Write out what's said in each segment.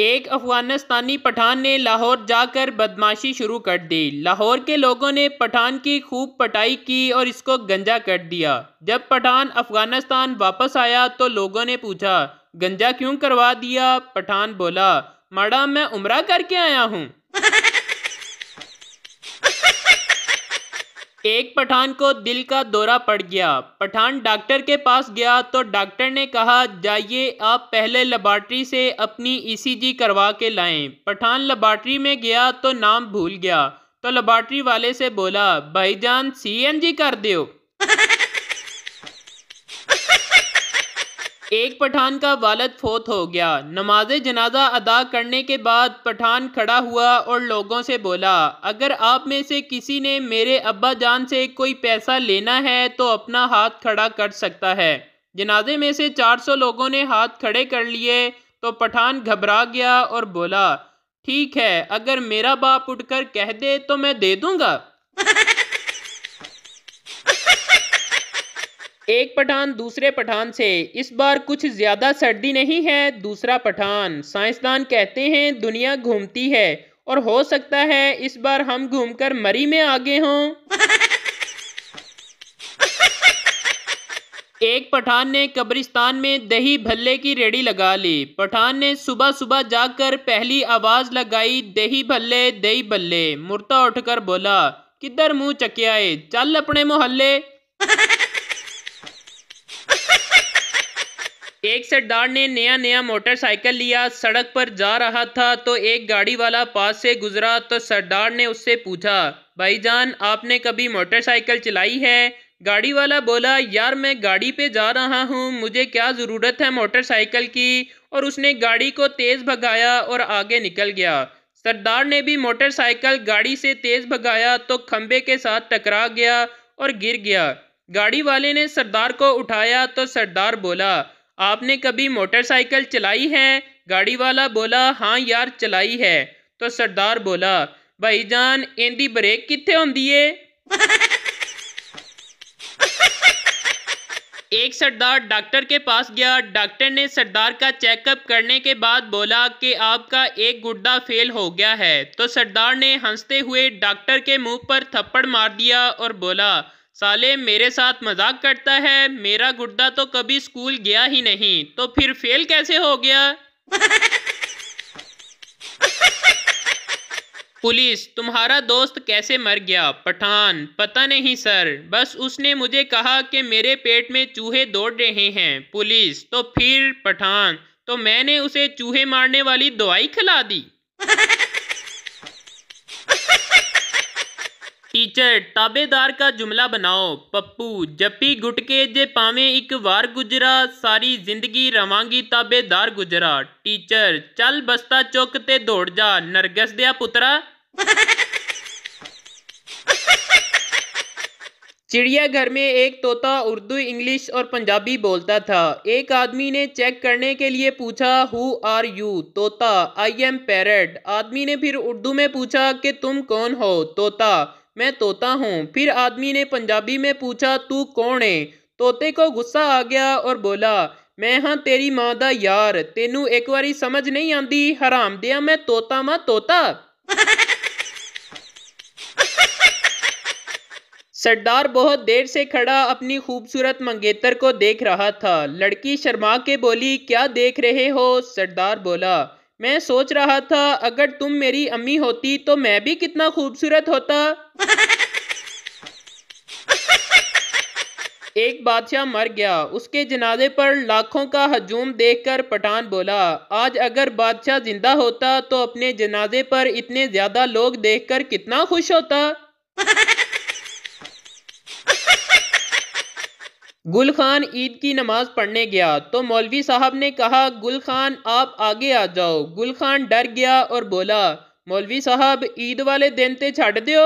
एक अफगानिस्तानी पठान ने लाहौर जाकर बदमाशी शुरू कर दी लाहौर के लोगों ने पठान की खूब पटाई की और इसको गंजा कर दिया जब पठान अफगानिस्तान वापस आया तो लोगों ने पूछा गंजा क्यों करवा दिया पठान बोला माडा मैं उमरा करके आया हूँ एक पठान को दिल का दौरा पड़ गया पठान डॉक्टर के पास गया तो डॉक्टर ने कहा जाइए आप पहले लेबॉर्ट्री से अपनी ईसीजी e करवा के लाएं पठान लेबॉर्ट्री में गया तो नाम भूल गया तो लेबॉर्ट्री वाले से बोला भाईजान सीएनजी कर दो एक पठान का वालद फोत हो गया नमाज जनाजा अदा करने के बाद पठान खड़ा हुआ और लोगों से बोला अगर आप में से किसी ने मेरे अब्बा जान से कोई पैसा लेना है तो अपना हाथ खड़ा कर सकता है जनाजे में से 400 लोगों ने हाथ खड़े कर लिए तो पठान घबरा गया और बोला ठीक है अगर मेरा बाप उठकर कह दे तो मैं दे दूंगा एक पठान दूसरे पठान से इस बार कुछ ज़्यादा सर्दी नहीं है दूसरा पठान साइंसदान कहते हैं दुनिया घूमती है और हो सकता है इस बार हम घूमकर मरी में आगे हों एक पठान ने कब्रिस्तान में दही भल्ले की रेडी लगा ली पठान ने सुबह सुबह जाकर पहली आवाज़ लगाई दही भल्ले दही भल्ले मुर्ता उठकर बोला किधर मुंह चकियाए चल अपने मोहल्ले एक सरदार ने नया नया मोटरसाइकिल लिया सड़क पर जा रहा था तो एक गाड़ी वाला पास से गुजरा तो सरदार ने उससे पूछा भाईजान आपने कभी मोटरसाइकिल चलाई है गाड़ी वाला बोला यार मैं गाड़ी पे जा रहा हूँ मुझे क्या ज़रूरत है मोटरसाइकिल की और उसने गाड़ी को तेज़ भगाया और आगे निकल गया सरदार ने भी मोटरसाइकिल गाड़ी से तेज़ भगाया तो खम्बे के साथ टकरा गया और गिर गया गाड़ी वाले ने सरदार को उठाया तो सरदार बोला आपने कभी मोटरसाइकिल चलाई है गाड़ी वाला बोला हाँ यार चलाई है तो सरदार बोला भाई जान इंदी ब्रेक कितने होंगी है एक सरदार डॉक्टर के पास गया डॉक्टर ने सरदार का चेकअप करने के बाद बोला कि आपका एक गुड्डा फेल हो गया है तो सरदार ने हंसते हुए डॉक्टर के मुंह पर थप्पड़ मार दिया और बोला साले मेरे साथ मजाक करता है मेरा गुर्दा तो कभी स्कूल गया ही नहीं तो फिर फेल कैसे हो गया पुलिस तुम्हारा दोस्त कैसे मर गया पठान पता नहीं सर बस उसने मुझे कहा कि मेरे पेट में चूहे दौड़ रहे हैं पुलिस तो फिर पठान तो मैंने उसे चूहे मारने वाली दवाई खिला दी टीचर ताबेदार का जुमला बनाओ पप्पू जपी गुटके जे पावे एक बार गुजरा सारी जिंदगी रवानगी ताबेदार गुजरा टीचर चल बस्ता ਚੁੱਕ ते दौड़ जा नरगस दिया पुत्रा चिड़ियाघर में एक तोता उर्दू इंग्लिश और पंजाबी बोलता था एक आदमी ने चेक करने के लिए पूछा हु आर यू तोता आई एम पैरट आदमी ने फिर उर्दू में पूछा कि तुम कौन हो तोता मैं तोता हूँ फिर आदमी ने पंजाबी में पूछा तू कौन है तोते को गुस्सा आ गया और बोला मैं हाँ तेरी माँ का यार तेनू एक बारी समझ नहीं आती हराम दिया मैं तोता माँ तोता सरदार बहुत देर से खड़ा अपनी खूबसूरत मंगेतर को देख रहा था लड़की शर्मा के बोली क्या देख रहे हो सरदार बोला मैं सोच रहा था अगर तुम मेरी अम्मी होती तो मैं भी कितना खूबसूरत होता एक बादशाह मर गया उसके जनाजे पर लाखों का हजूम देखकर पठान बोला आज अगर बादशाह जिंदा होता तो अपने जनाजे पर इतने ज़्यादा लोग देखकर कितना खुश होता गुल खान ईद की नमाज पढ़ने गया तो मौलवी साहब ने कहा गुल खान आप आगे आ जाओ गुल खान डर गया और बोला मौलवी साहब ईद वाले दिन ते छड़ दियो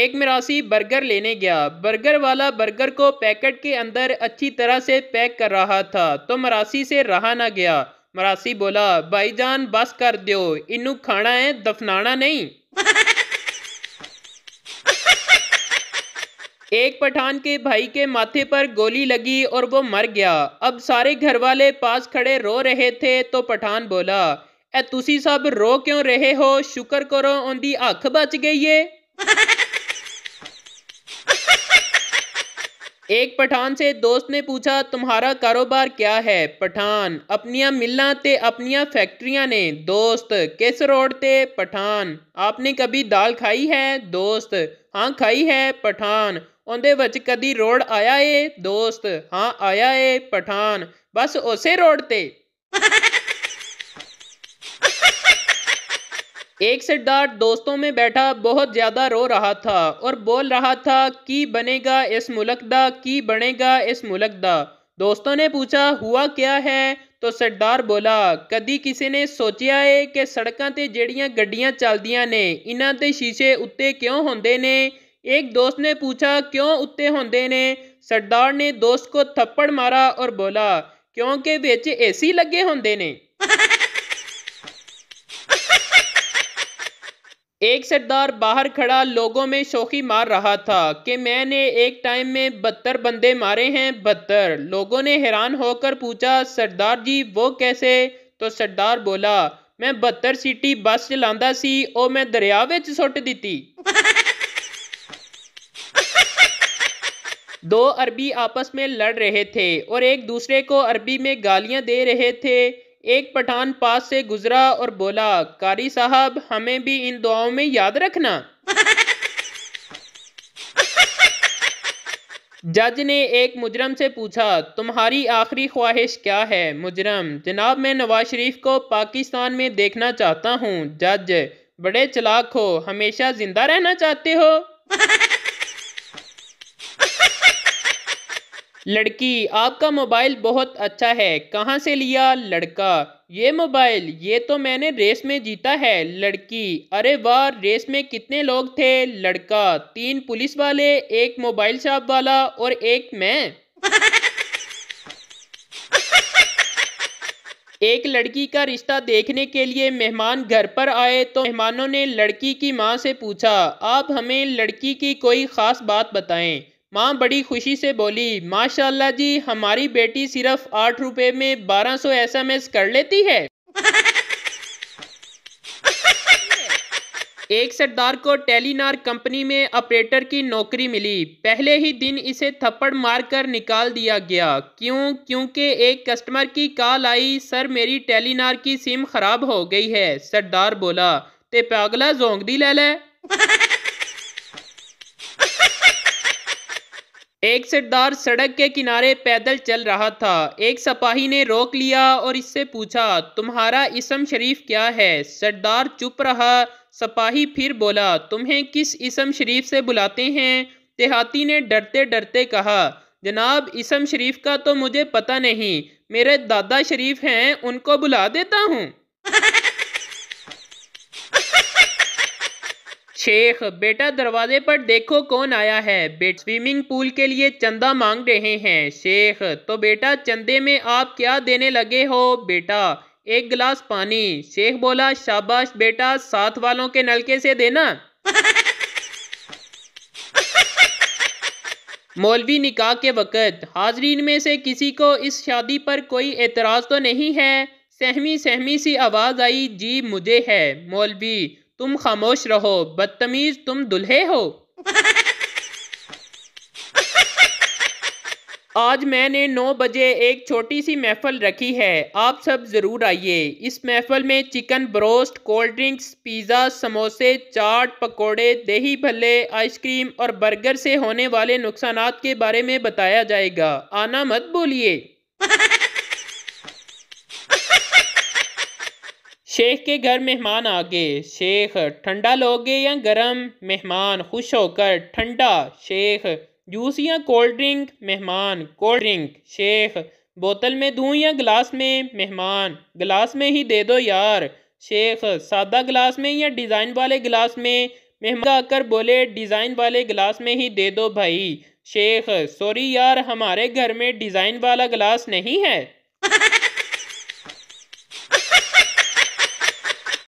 एक मिरासी बर्गर लेने गया बर्गर वाला बर्गर को पैकेट के अंदर अच्छी तरह से पैक कर रहा था तो मरासी से रहा ना गया मरासी बोला भाईजान बस कर दो इनू खाना है दफनाना नहीं एक पठान के भाई के माथे पर गोली लगी और वो मर गया अब सारे घर वाले पास खड़े रो रहे थे तो पठान बोला ए तुसी सब रो क्यों रहे हो शुक्र करो उनकी अख बच गई है एक पठान से दोस्त ने पूछा तुम्हारा कारोबार क्या है पठान अपनिया मिलना ते अपनिया फैक्ट्रिया ने दोस्त किस रोड ते पठान आपने कभी दाल खाई है दोस्त हाँ खाई है पठान ਉਹਦੇ ਵਿੱਚ ਕਦੀ ਰੋੜ ਆਇਆ ਏ ਦੋਸਤ ਹਾਂ ਆਇਆ ਏ ਪਠਾਨ ਬਸ ਉਸੇ ਰੋੜ ਤੇ एक सिरदार दोस्तों में बैठा बहुत ज़्यादा रो रहा था और बोल रहा था कि बनेगा इस मुल्क दा कि बनेगा इस मुल्क दा दोस्तों ने पूछा हुआ क्या है तो सरदार बोला ਕਦੀ ਕਿਸੇ ਨੇ ਸੋਚਿਆ ਏ ਕਿ ਸੜਕਾਂ ਤੇ ਜਿਹੜੀਆਂ ਗੱਡੀਆਂ ਚੱਲਦੀਆਂ ਨੇ ਇਹਨਾਂ ਦੇ ਸ਼ੀਸ਼ੇ ਉੱਤੇ ਕਿਉਂ ਹੁੰਦੇ ਨੇ एक दोस्त ने पूछा क्यों उत्ते होंगे ने सरदार ने दोस्त को थप्पड़ मारा और बोला क्योंकि ए सी लगे होंगे ने एक सरदार बाहर खड़ा लोगों में शोखी मार रहा था कि मैंने एक टाइम में बत्तर बंदे मारे हैं बत्तर लोगों ने हैरान होकर पूछा सरदार जी वो कैसे तो सरदार बोला मैं बत्तर सीटी बस चला सी और मैं दरिया सुट दी दो अरबी आपस में लड़ रहे थे और एक दूसरे को अरबी में गालियां दे रहे थे एक पठान पास से गुजरा और बोला कारी साहब हमें भी इन दुआओं में याद रखना जज ने एक मुजरम से पूछा तुम्हारी आखिरी ख्वाहिश क्या है मुजरम जनाब मैं नवाज शरीफ को पाकिस्तान में देखना चाहता हूँ जज बड़े चलाक हो हमेशा जिंदा रहना चाहते हो लड़की आपका मोबाइल बहुत अच्छा है कहाँ से लिया लड़का ये मोबाइल ये तो मैंने रेस में जीता है लड़की अरे वाह रेस में कितने लोग थे लड़का तीन पुलिस वाले एक मोबाइल शॉप वाला और एक मैं एक लड़की का रिश्ता देखने के लिए मेहमान घर पर आए तो मेहमानों ने लड़की की माँ से पूछा आप हमें लड़की की कोई ख़ास बात बताएं माँ बड़ी खुशी से बोली माशाल्लाह जी हमारी बेटी सिर्फ आठ रुपए में बारह सौ एस एम एस कर लेती है एक सरदार को टेलीनार कंपनी में ऑपरेटर की नौकरी मिली पहले ही दिन इसे थप्पड़ मारकर निकाल दिया गया क्यों क्योंकि एक कस्टमर की कॉल आई सर मेरी टेलीनार की सिम खराब हो गई है सरदार बोला ते पागला जोंग दी ले ले एक सरदार सड़क के किनारे पैदल चल रहा था एक सपाही ने रोक लिया और इससे पूछा तुम्हारा इसम शरीफ क्या है सरदार चुप रहा सपाही फिर बोला तुम्हें किस इसम शरीफ से बुलाते हैं देहाती ने डरते डरते कहा जनाब इसम शरीफ का तो मुझे पता नहीं मेरे दादा शरीफ हैं उनको बुला देता हूँ शेख बेटा दरवाजे पर देखो कौन आया है बेट स्विमिंग पूल के लिए चंदा मांग रहे हैं शेख तो बेटा चंदे में आप क्या देने लगे हो बेटा एक गिलास पानी शेख बोला शाबाश बेटा साथ वालों के नलके से देना मौलवी निकाह के वक़्त हाजरीन में से किसी को इस शादी पर कोई एतराज़ तो नहीं है सहमी सहमी सी आवाज़ आई जी मुझे है मौलवी तुम खामोश रहो बदतमीज तुम दुल्हे हो आज मैंने नौ बजे एक छोटी सी महफल रखी है आप सब ज़रूर आइए इस महफल में chicken broast cold drinks pizza समोसे चाट पकोड़े दही भल्ले आइसक्रीम और बर्गर से होने वाले नुकसान के बारे में बताया जाएगा आना मत बोलिए शेख के घर मेहमान आ गए शेख ठंडा लोगे या गरम मेहमान खुश होकर ठंडा शेख जूस या कोल्ड ड्रिंक मेहमान कोल्ड ड्रिंक शेख बोतल में दूँ या गिलास में मेहमान गिलास में ही दे दो यार शेख सादा गिलास में या डिज़ाइन वाले गिलास में मेहमान आकर बोले डिज़ाइन वाले गिलास में ही दे दो भाई शेख सॉरी यार हमारे घर में डिज़ाइन वाला गिलास नहीं है